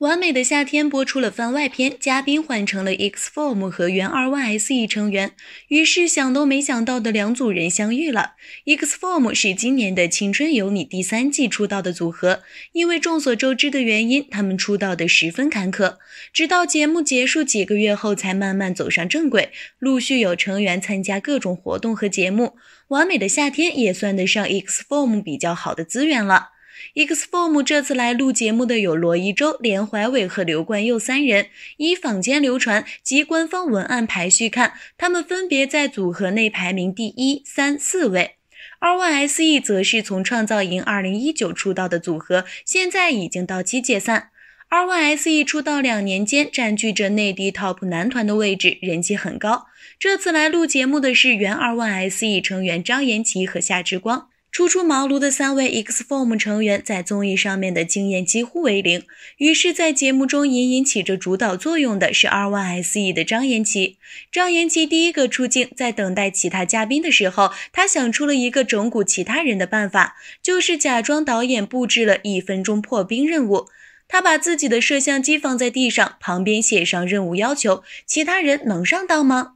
《完美的夏天》播出了番外篇，嘉宾换成了 XFORM 和原 RYS E 成员，于是想都没想到的两组人相遇了。XFORM 是今年的《青春有你》第三季出道的组合，因为众所周知的原因，他们出道的十分坎坷，直到节目结束几个月后才慢慢走上正轨，陆续有成员参加各种活动和节目，《完美的夏天》也算得上 XFORM 比较好的资源了。EXFORM 这次来录节目的有罗一舟、连怀伟和刘冠佑三人。以坊间流传及官方文案排序看，他们分别在组合内排名第一、三四位。one SE 则是从创造营2019出道的组合，现在已经到期解散。one SE 出道两年间占据着内地 TOP 男团的位置，人气很高。这次来录节目的是原 one SE 成员张颜齐和夏之光。初出茅庐的三位 ex-form 成员在综艺上面的经验几乎为零，于是，在节目中隐隐起着主导作用的是 r 1 SE 的张颜齐。张颜齐第一个出镜，在等待其他嘉宾的时候，他想出了一个整蛊其他人的办法，就是假装导演布置了一分钟破冰任务，他把自己的摄像机放在地上，旁边写上任务要求，其他人能上当吗？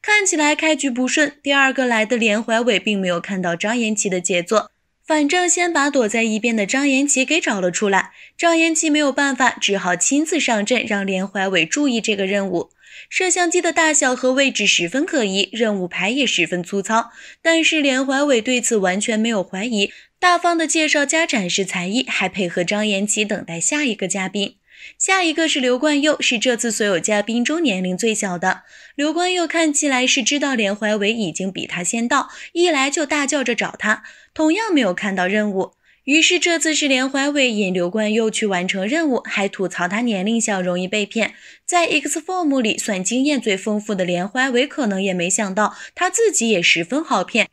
看起来开局不顺，第二个来的连怀伟并没有看到张延齐的杰作，反正先把躲在一边的张延齐给找了出来。张延齐没有办法，只好亲自上阵，让连怀伟注意这个任务。摄像机的大小和位置十分可疑，任务牌也十分粗糙，但是连怀伟对此完全没有怀疑，大方的介绍加展示才艺，还配合张延齐等待下一个嘉宾。下一个是刘冠佑，是这次所有嘉宾中年龄最小的。刘冠佑看起来是知道连淮伟已经比他先到，一来就大叫着找他，同样没有看到任务。于是这次是连淮伟引刘冠佑去完成任务，还吐槽他年龄小容易被骗。在 Xform 里算经验最丰富的连淮伟，可能也没想到他自己也十分好骗，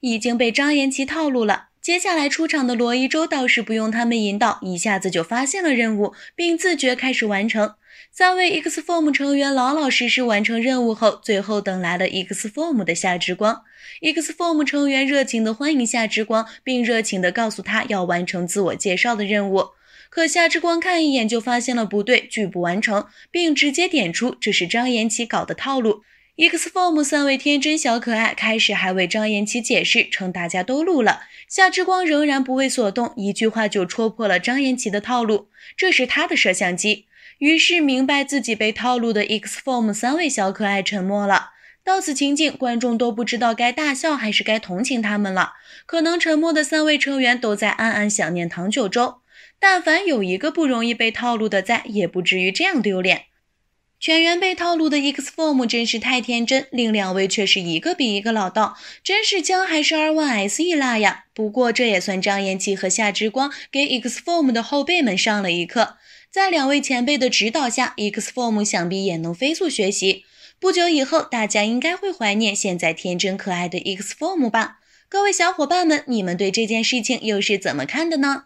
已经被张颜齐套路了。接下来出场的罗一舟倒是不用他们引导，一下子就发现了任务，并自觉开始完成。三位 XFORM 成员老老实实完成任务后，最后等来了 XFORM 的夏之光。XFORM 成员热情地欢迎夏之光，并热情地告诉他要完成自我介绍的任务。可夏之光看一眼就发现了不对，拒不完成，并直接点出这是张延齐搞的套路。XFORM 三位天真小可爱开始还为张延齐解释，称大家都录了。夏之光仍然不为所动，一句话就戳破了张延齐的套路。这是他的摄像机，于是明白自己被套路的 XFORM 三位小可爱沉默了。到此情景，观众都不知道该大笑还是该同情他们了。可能沉默的三位成员都在暗暗想念唐九州。但凡有一个不容易被套路的在，也不至于这样丢脸。全员被套路的 Exform 真是太天真，另两位却是一个比一个老道，真是姜还是二万 SE 辣呀！不过这也算张颜齐和夏之光给 Exform 的后辈们上了一课，在两位前辈的指导下，Exform 想必也能飞速学习。不久以后，大家应该会怀念现在天真可爱的 Exform 吧？各位小伙伴们，你们对这件事情又是怎么看的呢？